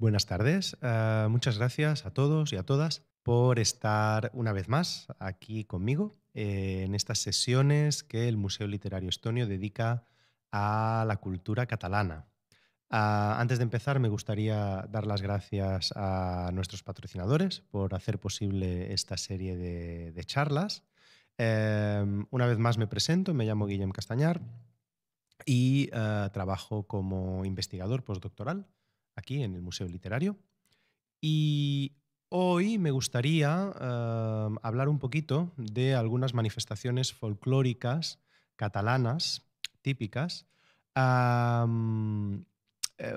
Buenas tardes. Eh, muchas gracias a todos y a todas por estar una vez más aquí conmigo eh, en estas sesiones que el Museo Literario Estonio dedica a la cultura catalana. Eh, antes de empezar, me gustaría dar las gracias a nuestros patrocinadores por hacer posible esta serie de, charlas. una vez más me presento, me llamo Guillem Castañar y trabajo como investigador postdoctoral aquí en el Museo Literario. Y hoy me gustaría em, hablar un poquito de algunas manifestaciones folclóricas catalanas típicas, eh,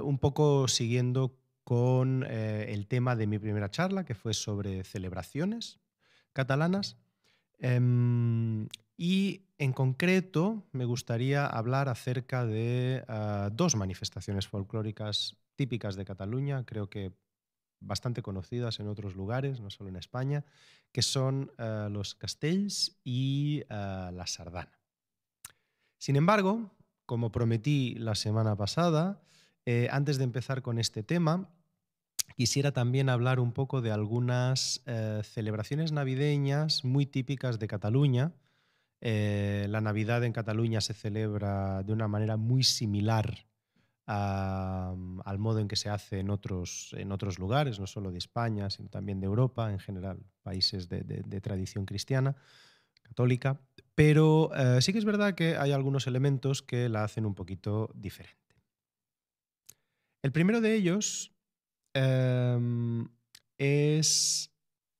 un poco siguiendo con eh, el tema de mi primera charla, que fue sobre celebraciones catalanas. Em, y en concreto me gustaría hablar acerca de eh, dos manifestaciones folclóricas típicas de Cataluña, creo que bastante conocidas en otros lugares, no solo en España, que son eh, los castells y eh, la sardana. Sin embargo, como prometí la semana pasada, eh, antes de empezar con este tema, quisiera también hablar un poco de algunas celebraciones navideñas muy típicas de Cataluña. la Navidad en Cataluña se celebra de una manera muy similar al modo en que se hace en otros, en otros lugares, no solo de España, sino también de Europa, en general, países de, tradición cristiana, católica. Pero eh, sí que es verdad que hay algunos elementos que la hacen un poquito diferente. El primero de ellos em, es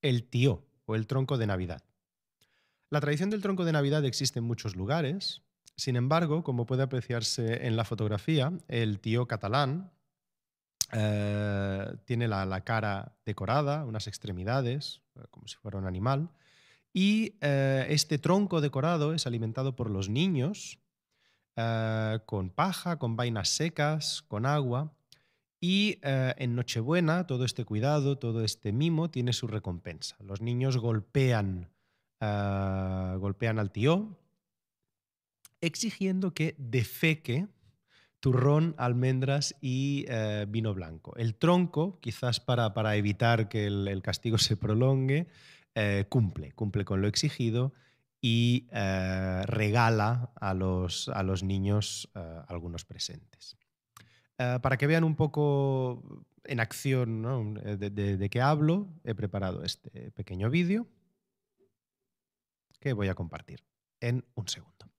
el tío o el tronco de Navidad. La tradición del tronco de Navidad existe en muchos lugares, sin embargo, como puede apreciarse en la fotografía, el tío catalán eh, tiene la, cara decorada, unas extremidades, eh, como si fuera un animal, y eh, este tronco decorado es alimentado por los niños con paja, con vainas secas, con agua, y en Nochebuena todo este cuidado, todo este mimo tiene su recompensa. Los niños golpean, golpean al tío exigiendo que defeque turrón, almendras y eh, vino blanco. El tronco, quizás para, evitar que el, castigo se prolongue, eh, cumple, cumple con lo exigido y eh, regala a los, a los niños algunos presentes. para que vean un poco en acción de, de qué hablo, he preparado este pequeño vídeo que voy a compartir en un segundo.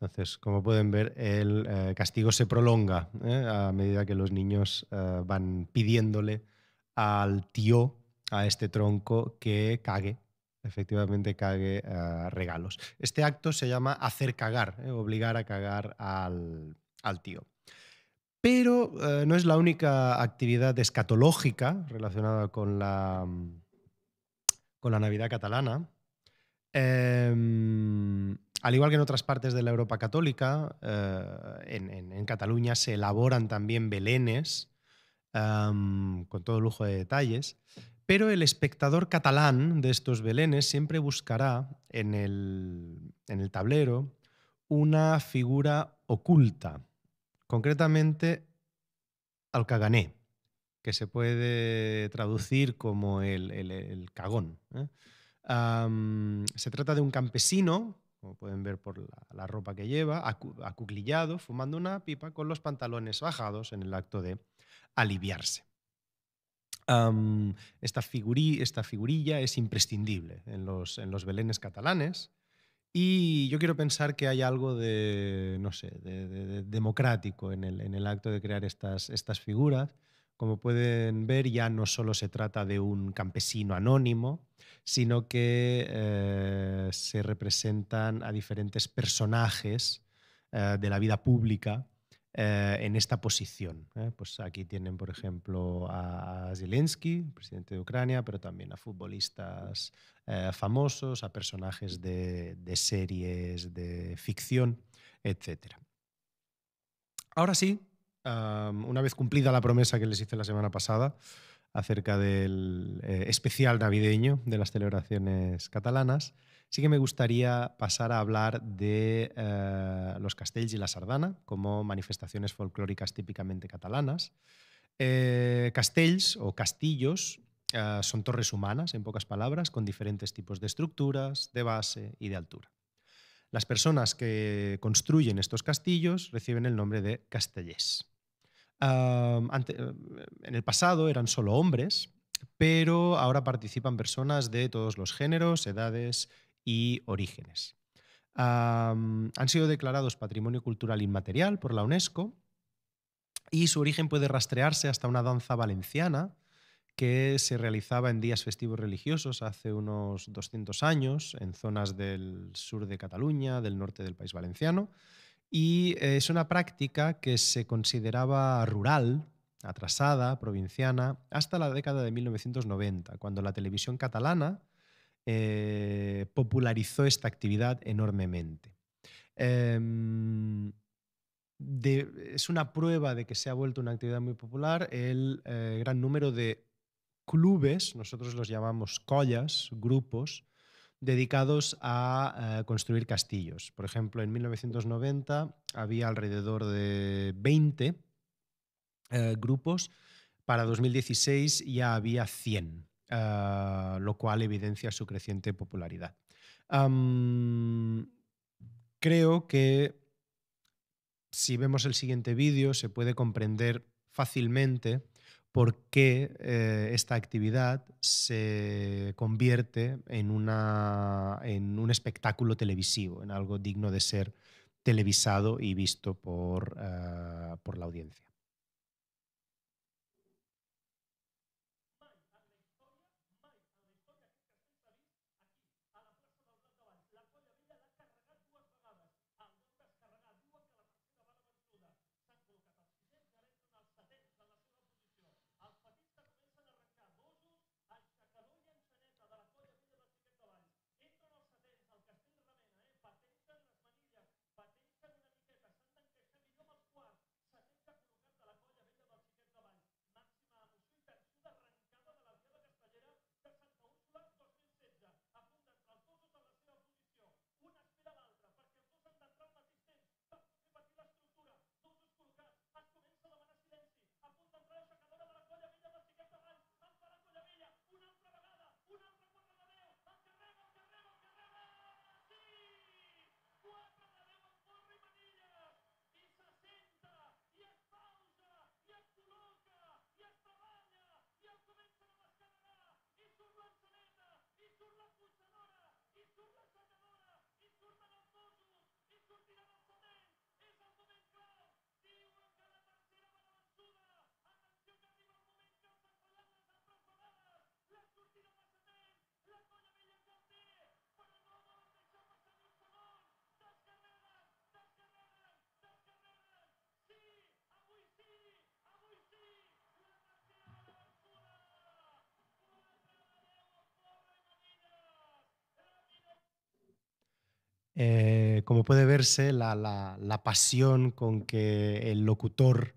Entonces, como pueden ver, el eh, castigo se prolonga ¿eh? a medida que los niños eh, van pidiéndole al tío, a este tronco, que cague, efectivamente cague regalos. Este acto se llama hacer cagar, obligar a cagar al, tío. Pero no es la única actividad escatológica relacionada con la, con la Navidad catalana. Em, al igual que en otras partes de la Europa católica, eh, en, Cataluña se elaboran también belenes con todo lujo de detalles, pero el espectador catalán de estos belenes siempre buscará en el, tablero una figura oculta, concretamente al cagané, que se puede traducir como el, cagón. ¿eh? se trata de un campesino como pueden ver por la, ropa que lleva, acuclillado, fumando una pipa, con los pantalones bajados en el acto de aliviarse. esta, figurilla es imprescindible en los, belenes catalanes. Y yo quiero pensar que hay algo de, democrático en el, acto de crear estas figuras. Como pueden ver, ya no solo se trata de un campesino anónimo, sino que eh, se representan a diferentes personajes eh, de la vida pública eh, en esta posición. Pues aquí tienen, por ejemplo, a, Zelensky, presidente de Ucrania, pero también a futbolistas famosos, a personajes de, de series de ficción, etc. Ahora sí, una vez cumplida la promesa que les hice la semana pasada acerca del eh, especial navideño de las celebraciones catalanas, sí que me gustaría pasar a hablar de eh, los castells y la sardana como manifestaciones folclóricas típicamente catalanas. Eh, castells o castillos son torres humanas, en pocas palabras, con diferentes tipos de estructuras, de base y de altura. Las personas que construyen estos castillos reciben el nombre de castellers. Eh, en el pasado eran solo hombres, pero ahora participan personas de todos los géneros, edades y orígenes. han sido declarados Patrimonio Cultural Inmaterial por la UNESCO y su origen puede rastrearse hasta una danza valenciana que se realizaba en días festivos religiosos hace unos 200 años en zonas del sur de Cataluña, del norte del país valenciano, y eh, es una práctica que se consideraba rural, atrasada, provinciana, hasta la década de 1990, cuando la televisión catalana eh, popularizó esta actividad enormemente. Em, es una prueba de que se ha vuelto una actividad muy popular el eh, gran número de clubes, nosotros los llamamos collas, grupos, dedicados a eh, construir castillos. Por ejemplo, en 1990 había alrededor de 20 eh, grupos, para 2016 ya había 100, eh, lo cual evidencia su creciente popularidad. creo que si vemos el siguiente vídeo se puede comprender fácilmente por qué eh, esta actividad se convierte en, una, en un espectáculo televisivo, en algo digno de ser televisado y visto por, eh, por la audiencia. Eh, como puede verse, la, pasión con que el locutor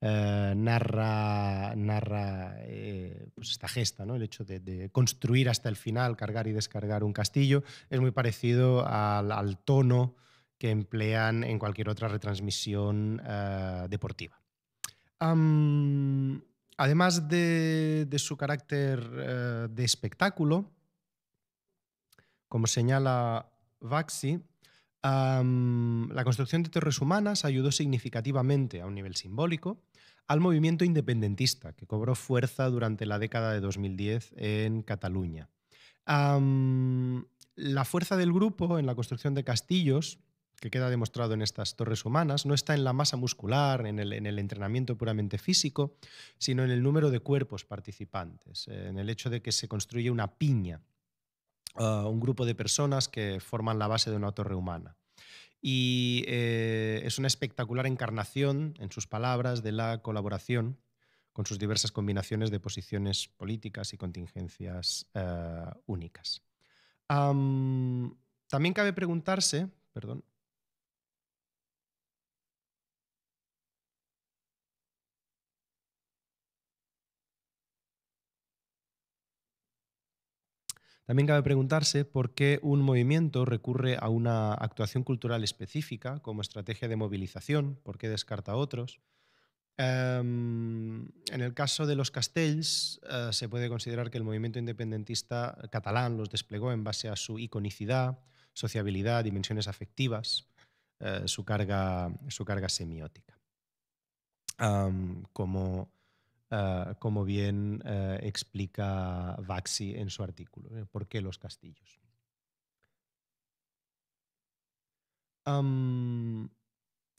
eh, narra, narra eh, pues esta gesta, ¿no? el hecho de, construir hasta el final, cargar y descargar un castillo, es muy parecido al, tono que emplean en cualquier otra retransmisión deportiva. además de, de, su carácter de espectáculo, como señala Vaxi, la construcción de torres humanas ayudó significativamente a un nivel simbólico al movimiento independentista que cobró fuerza durante la década de 2010 en Cataluña. la fuerza del grupo en la construcción de castillos que queda demostrado en estas torres humanas, no está en la masa muscular, en el, entrenamiento puramente físico, sino en el número de cuerpos participantes, en el hecho de que se construye una piña Ah, un grupo de personas que forman la base de una torre humana. Y eh, es una espectacular encarnación, en sus palabras, de la colaboración con sus diversas combinaciones de posiciones políticas y contingencias ah, únicas. también cabe preguntarse, perdón, También cabe preguntarse por qué un movimiento recurre a una actuación cultural específica como estrategia de movilización, por qué descarta otros. Em, en el caso de los castells, eh, se puede considerar que el movimiento independentista catalán los desplegó en base a su iconicidad, sociabilidad, dimensiones afectivas, eh, su, carga, semiótica. como eh, como bien eh, explica Vaxi en su artículo. Eh, ¿Por qué los castillos?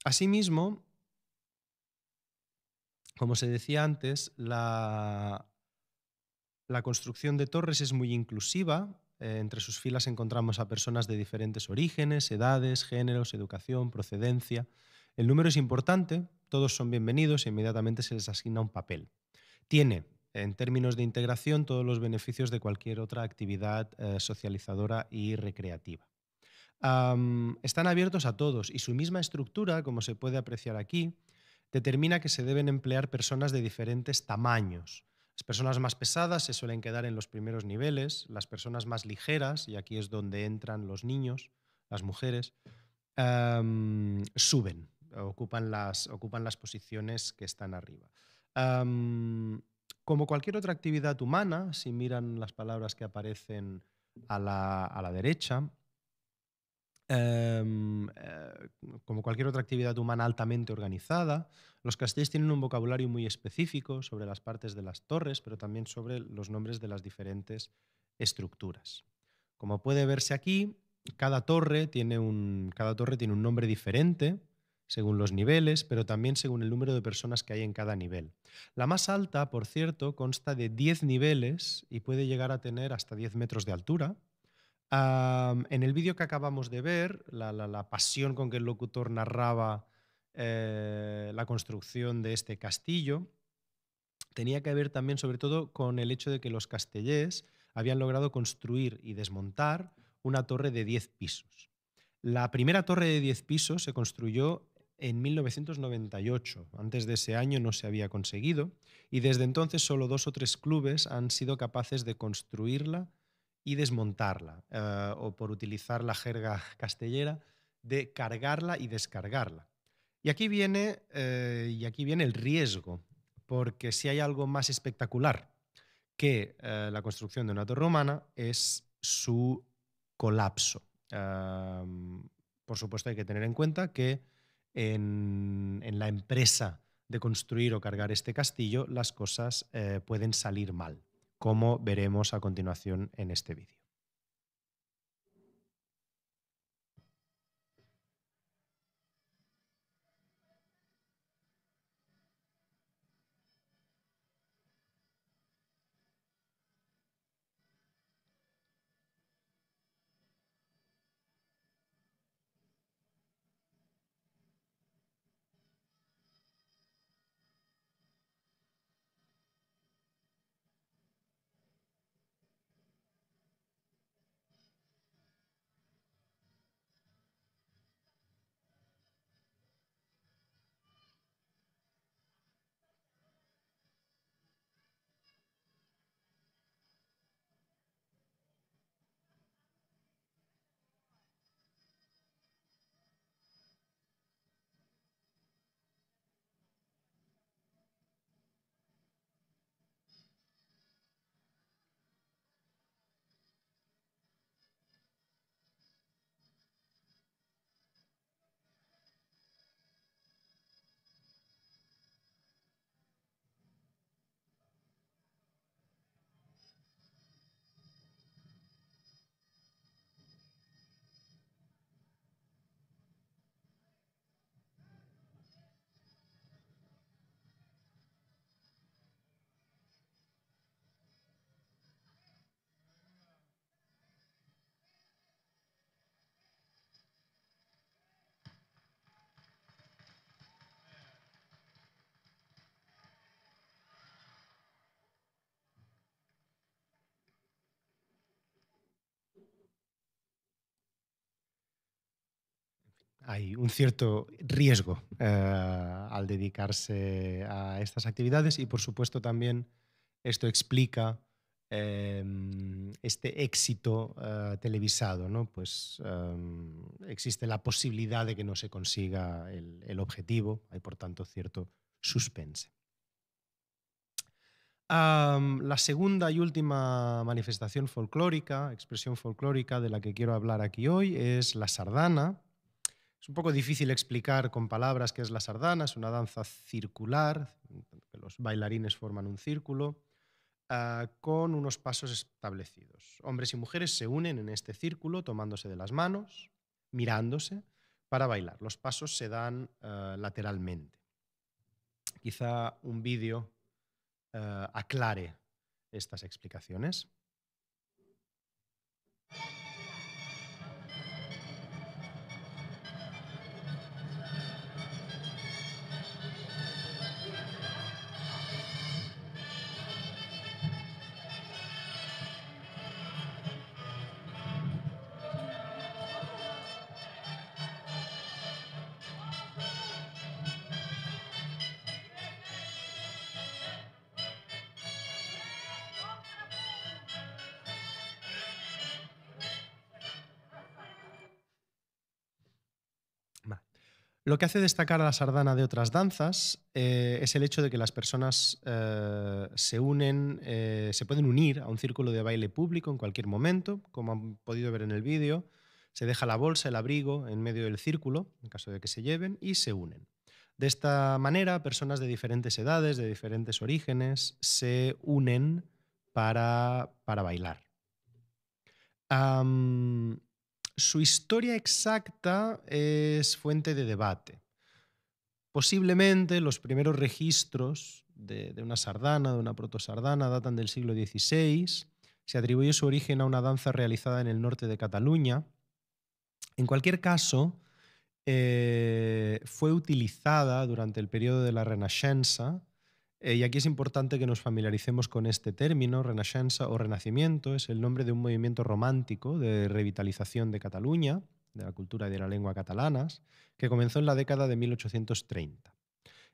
asimismo, como se decía antes, la, construcción de torres es muy inclusiva. entre sus filas encontramos a personas de diferentes orígenes, edades, géneros, educación, procedencia. El número es importante, todos son bienvenidos e inmediatamente se les asigna un papel tiene en términos de integración todos los beneficios de cualquier otra actividad eh, socializadora y recreativa. están abiertos a todos y su misma estructura, como se puede apreciar aquí, determina que se deben emplear personas de diferentes tamaños. Las personas más pesadas se suelen quedar en los primeros niveles, las personas más ligeras, y aquí es donde entran los niños, las mujeres, suben, ocupan las posiciones que están arriba como cualquier otra actividad humana, si miran las palabras que aparecen a la, derecha, em, eh, como cualquier otra actividad humana altamente organizada, los castells tienen un vocabulario muy específico sobre las partes de las torres, pero también sobre los nombres de las diferentes estructuras. Como puede verse aquí, cada torre tiene un nombre diferente según los niveles, pero también según el número de personas que hay en cada nivel. La más alta, por cierto, consta de 10 niveles y puede llegar a tener hasta 10 metros de altura. en el vídeo que acabamos de ver, la, pasión con que el locutor narraba eh, la construcción de este castillo tenía que ver también sobre todo con el hecho de que los castellés habían logrado construir y desmontar una torre de 10 pisos. La primera torre de 10 pisos se construyó en 1998. Antes de ese año no se había conseguido y desde entonces solo dos o tres clubes han sido capaces de construirla y desmontarla, eh, o por utilizar la jerga castellera, de cargarla y descargarla. Y aquí viene, eh, y aquí viene el riesgo, porque si hay algo más espectacular que eh, la construcción de una torre romana es su colapso. por supuesto hay que tener en cuenta que en, la empresa de construir o cargar este castillo, las cosas eh, pueden salir mal, como veremos a continuación en este vídeo. hay un cierto riesgo eh, al dedicarse a estas actividades y por supuesto también esto explica em, este éxito eh, televisado, Pues em, existe la posibilidad de que no se consiga el, objetivo, hay por tanto cierto suspense. la segunda y última manifestación folclórica, expresión folclórica de la que quiero hablar aquí hoy, es la sardana, es un poco difícil explicar con palabras qué es la sardana, es una danza circular, los bailarines forman un círculo, ah, con unos pasos establecidos. Hombres y mujeres se unen en este círculo tomándose de las manos, mirándose, para bailar. Los pasos se dan ah, lateralmente. Quizá un vídeo ah, aclare estas explicaciones. Lo que hace destacar a la sardana de otras danzas eh, es el hecho de que las personas eh, se unen, eh, se pueden unir a un círculo de baile público en cualquier momento, como han podido ver en el vídeo. Se deja la bolsa, el abrigo en medio del círculo, en caso de que se lleven, y se unen. De esta manera, personas de diferentes edades, de diferentes orígenes, se unen para, bailar. Su historia exacta es fuente de debate. Posiblemente los primeros registros de, una sardana, de una protosardana, datan del siglo XVI. Se atribuye su origen a una danza realizada en el norte de Cataluña. En cualquier caso, eh, fue utilizada durante el periodo de la Renascença eh, y aquí es importante que nos familiaricemos con este término, renascença o renacimiento, es el nombre de un movimiento romántico de revitalización de Cataluña, de la cultura y de la lengua catalanas, que comenzó en la década de 1830.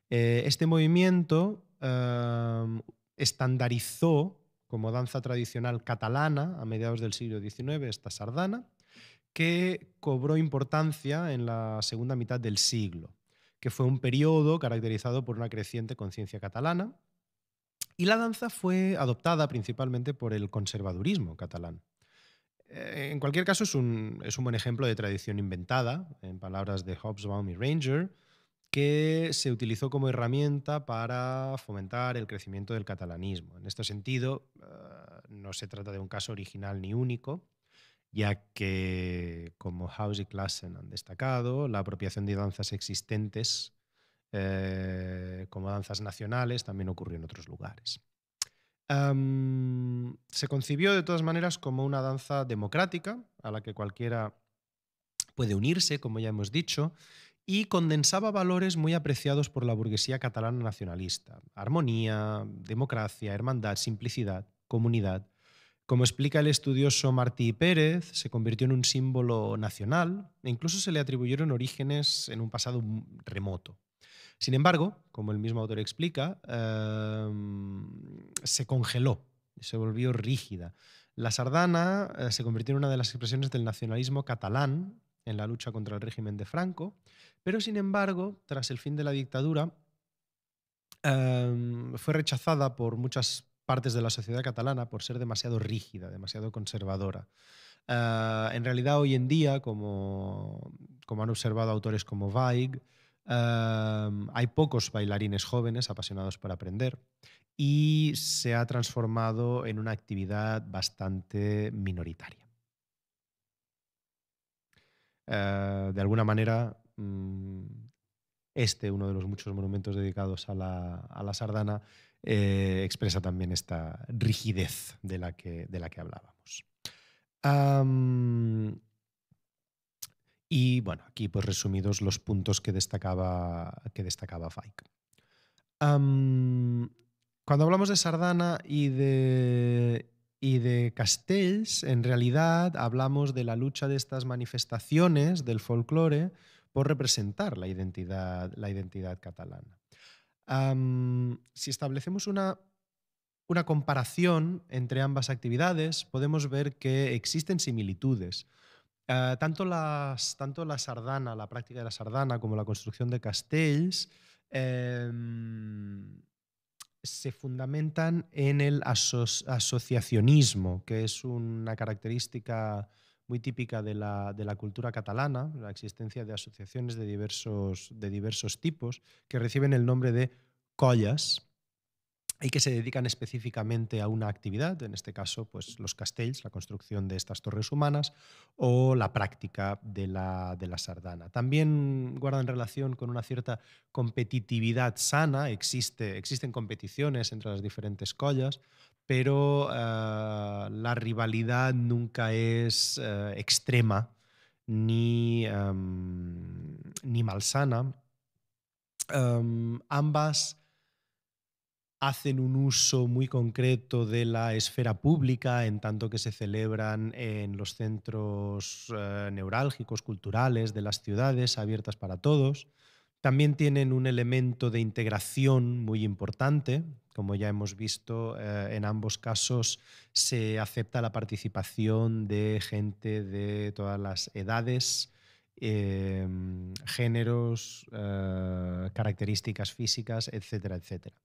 Eh, este movimiento em, estandarizó como danza tradicional catalana a mediados del siglo XIX esta sardana, que cobró importancia en la segunda mitad del siglo que fue un periodo caracterizado por una creciente conciencia catalana, y la danza fue adoptada principalmente por el conservadurismo catalán. Eh, en cualquier caso, es un, buen ejemplo de tradición inventada, en palabras de Hobsbawm y Ranger, que se utilizó como herramienta para fomentar el crecimiento del catalanismo. En este sentido, eh, no se trata de un caso original ni único, ya que, como House y Klassen han destacado, la apropiación de danzas existentes eh, como danzas nacionales también ocurrió en otros lugares. se concibió de todas maneras como una danza democrática a la que cualquiera puede unirse, como ya hemos dicho, y condensaba valores muy apreciados por la burguesía catalana nacionalista. Armonía, democracia, hermandad, simplicidad, comunidad, como explica el estudioso Martí Pérez, se convirtió en un símbolo nacional e incluso se le atribuyeron orígenes en un pasado remoto. Sin embargo, como el mismo autor explica, em, se congeló, se volvió rígida. La sardana eh, se convirtió en una de las expresiones del nacionalismo catalán en la lucha contra el régimen de Franco, pero sin embargo, tras el fin de la dictadura, em, fue rechazada por muchas partes de la sociedad catalana por ser demasiado rígida, demasiado conservadora. Eh, en realidad hoy en día, como, han observado autores como Weig, eh, hay pocos bailarines jóvenes apasionados por aprender y se ha transformado en una actividad bastante minoritaria. Eh, de alguna manera, mm, este, uno de los muchos monumentos dedicados a la, a la sardana, eh, expresa también esta rigidez de la que, de la que hablábamos. y bueno, aquí pues resumidos los puntos que destacaba, que destacaba Fike. cuando hablamos de Sardana y de, y de Castells, en realidad hablamos de la lucha de estas manifestaciones del folclore por representar la identidad, la identidad catalana si establecemos una, comparación entre ambas actividades, podemos ver que existen similitudes. Ah, tanto, las, tanto la sardana, la práctica de la sardana, como la construcción de castells em, se fundamentan en el asociacionismo, que es una característica muy típica de la, de la, cultura catalana, la existencia de asociaciones de diversos, de diversos tipos que reciben el nombre de collas, y que se dedican específicamente a una actividad, en este caso pues, los castells, la construcción de estas torres humanas o la práctica de la, sardana. También guardan relación con una cierta competitividad sana, Existe, existen competiciones entre las diferentes collas, pero eh, la rivalidad nunca es eh, extrema ni, em, ni malsana. Em, ambas hacen un uso muy concreto de la esfera pública, en tanto que se celebran en los centros eh, neurálgicos, culturales de las ciudades, abiertas para todos. También tienen un elemento de integración muy importante. Como ya hemos visto, eh, en ambos casos se acepta la participación de gente de todas las edades, Em, géneros, eh, características físicas, etcétera, etcétera.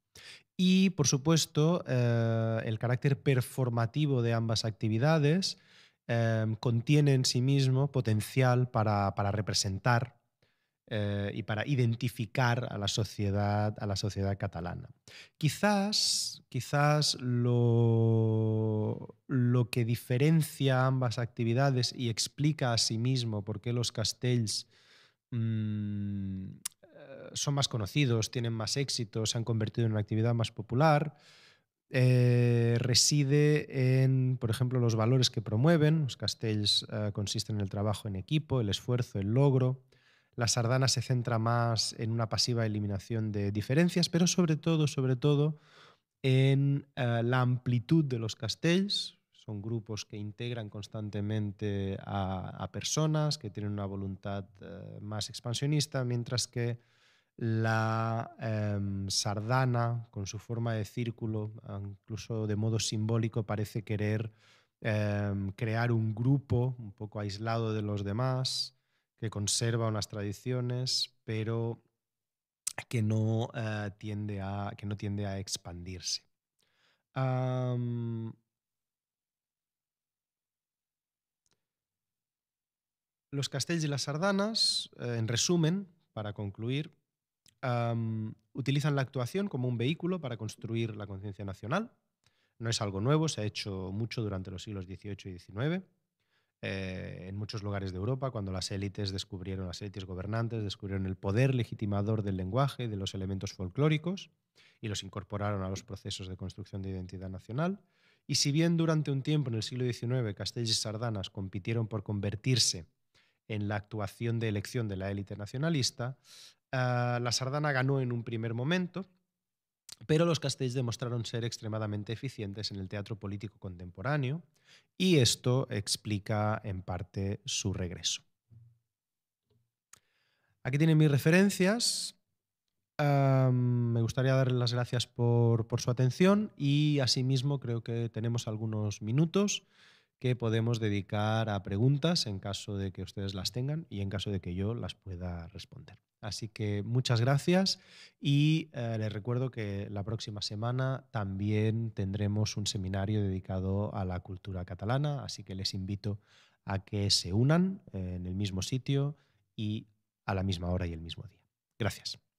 Y, por supuesto, eh, el carácter performativo de ambas actividades em, contiene en sí mismo potencial para, para representar eh, y para identificar a la sociedad, a la sociedad catalana. Quizás, quizás lo, lo que diferencia ambas actividades y explica a sí mismo por qué los castells mm, eh, son más conocidos, tienen más éxito, se han convertido en una actividad más popular. Eh, reside en, por ejemplo, los valores que promueven. Los castells consisten en el trabajo en equipo, el esfuerzo, el logro, la sardana se centra más en una pasiva eliminación de diferencias, pero sobre todo, sobre todo, en eh, la amplitud de los castells. Son grupos que integran constantemente a, personas, que tienen una voluntad eh, más expansionista, mientras que la em, sardana, con su forma de círculo, incluso de modo simbólico, parece querer em, crear un grupo un poco aislado de los demás, que conserva unas tradiciones, pero que no, eh, tiende, a, que no tiende a expandirse. los castells y las sardanas, eh, en resumen, para concluir, utilizan la actuación como un vehículo para construir la conciencia nacional. No es algo nuevo, se ha hecho mucho durante los siglos XVIII y XIX. Eh, en muchos lugares de Europa, cuando las élites descubrieron, las élites gobernantes descubrieron el poder legitimador del lenguaje de los elementos folclóricos y los incorporaron a los procesos de construcción de identidad nacional. Y si bien durante un tiempo, en el siglo XIX, Castells y Sardanas compitieron por convertirse en la actuación de elección de la élite nacionalista, ah, la Sardana ganó en un primer momento pero los castells demostraron ser extremadamente eficientes en el teatro político contemporáneo y esto explica en parte su regreso. Aquí tienen mis referencias. me gustaría darles las gracias por, por, su atención y asimismo creo que tenemos algunos minutos que podemos dedicar a preguntas en caso de que ustedes las tengan y en caso de que yo las pueda responder. Así que muchas gracias y eh, les recuerdo que la próxima semana también tendremos un seminario dedicado a la cultura catalana, así que les invito a que se unan en el mismo sitio y a la misma hora y el mismo día. Gracias.